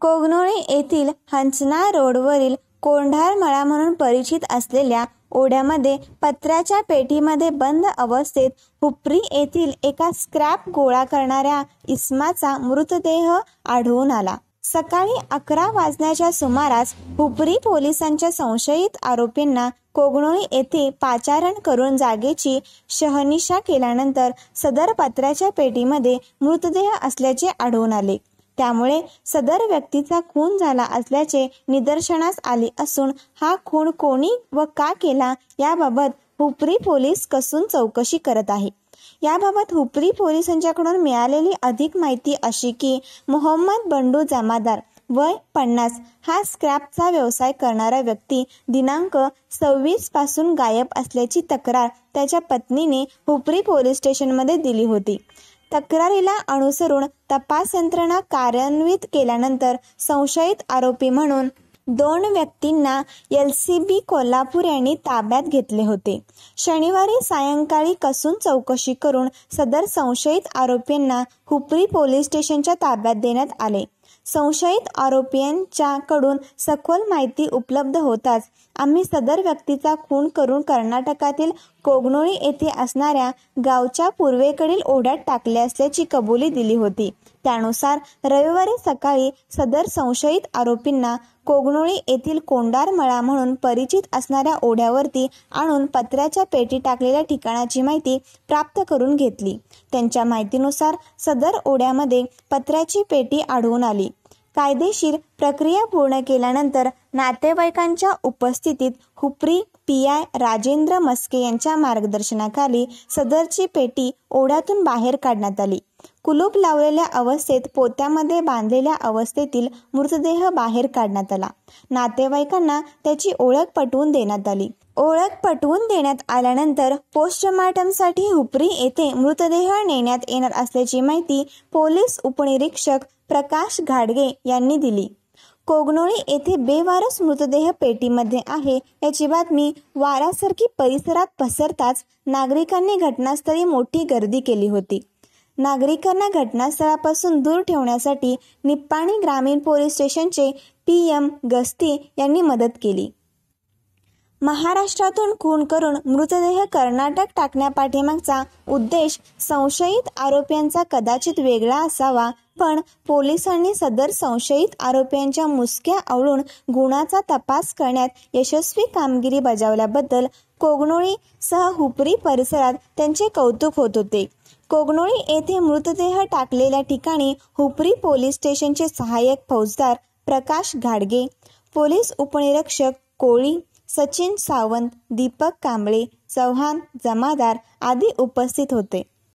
कोगनोळी येथील हंचना रोडवरील कोंढारमळा म्हणून परिचित असलेल्या ओढ्यामध्ये पत्राच्या पेटीमध्ये बंद अवस्थेत हुपरी येथील एका स्क्रॅप गोळा करणाऱ्या इस्माचा मृतदेह आढळून आला सकाळी अकरा वाजण्याच्या सुमारास हुपरी पोलिसांच्या संशयित आरोपींना कोगनोळी येथे पाचारण करून जागेची शहनिशा केल्यानंतर सदर पत्राच्या पेटीमध्ये मृतदेह असल्याचे आढळून आले त्यामुळे सदर व्यक्तीचा खून झाला असल्याचे निदर्शनास आले असून हा खून कोणी व का केला याबाबत हुपरी पोलीस कसून चौकशी करत आहे याबाबत हुपरी पोलिसांच्याकडून मिळालेली अधिक माहिती अशी की मोहम्मद बंडू जमादार वय पन्नास हा स्क्रॅपचा व्यवसाय करणारा व्यक्ती दिनांक सव्वीस पासून गायब असल्याची तक्रार त्याच्या पत्नीने हुपरी पोलीस स्टेशनमध्ये दिली होती तक्रारीला अनुसरून तपास यंत्रणा कार्यान्वित केल्यानंतर संशयित आरोपी म्हणून दोन व्यक्तींना एल सी बी कोल्हापूर यांनी ताब्यात घेतले होते शनिवारी सायंकाळी कसून चौकशी करून सदर संशयित आरोपींना हुपरी पोलीस स्टेशनच्या ताब्यात देण्यात आले संशयित आरोपींच्याकडून सखोल माहिती उपलब्ध होताच आम्ही सदर व्यक्तीचा खून करून कर्नाटकातील कोगनोळी येथे असणाऱ्या गावच्या पूर्वेकडील ओढ्यात टाकले असल्याची कबुली दिली होती त्यानुसार रविवारी सकाळी सदर संशयित आरोपींना कोगनोळी येथील कोंडार मळा म्हणून परिचित असणाऱ्या ओढ्यावरती आणून पत्र्याच्या पेटी टाकलेल्या ठिकाणाची माहिती प्राप्त करून घेतली त्यांच्या माहितीनुसार सदर ओढ्यामध्ये पत्र्याची पेटी आढळून आली कायदेशीर प्रक्रिया पूर्ण केल्यानंतर नातेवाईकांच्या उपस्थितीत हुपरी पी आय राजेंद्र मस्के यांच्या मार्गदर्शनाखाली सदरची पेटी ओढ्यातून बाहेर काढण्यात आली कुलूप लावलेल्या अवस्थेत पोत्यामध्ये बांधलेल्या अवस्थेतील मृतदेह बाहेर काढण्यात आला नातेवाईकांना त्याची ओळख पटवून देण्यात आली ओळख पटवून देण्यात आल्यानंतर पोस्टमार्टमसाठी हुपरी येथे मृतदेह नेण्यात येणार असल्याची माहिती पोलीस उपनिरीक्षक प्रकाश घाडगे यांनी दिली कोगनोळी येथे बेवारस मृतदेह पेटीमध्ये आहे याची बातमी वारासारखी परिसरात पसरताच नागरिकांनी घटनास्थळी मोठी गर्दी केली होती नागरिकांना घटनास्थळापासून दूर ठेवण्यासाठी निप्पाणी ग्रामीण पोलीस स्टेशनचे पी एम गस्ती यांनी मदत केली महाराष्ट्रातून खून करून मृतदेह कर्नाटक टाकण्यापाठीमागचा उद्देश संशयित आरोपींचा कदाचित वेगळा असावा पण पोलिसांनी सदर संशयित आरोपींच्या मुसक्या आवळून गुणाचा तपास करण्यात यशस्वी कामगिरी बजावल्याबद्दल कोगनोळी सह हुपरी परिसरात त्यांचे कौतुक होत होते कोगनोळी येथे मृतदेह टाकलेल्या ठिकाणी हुपरी पोलीस स्टेशनचे सहाय्यक फौजदार प्रकाश घाडगे पोलीस उपनिरीक्षक कोळी सचिन सावंत दीपक कांबळे चव्हाण जमादार आदी उपस्थित होते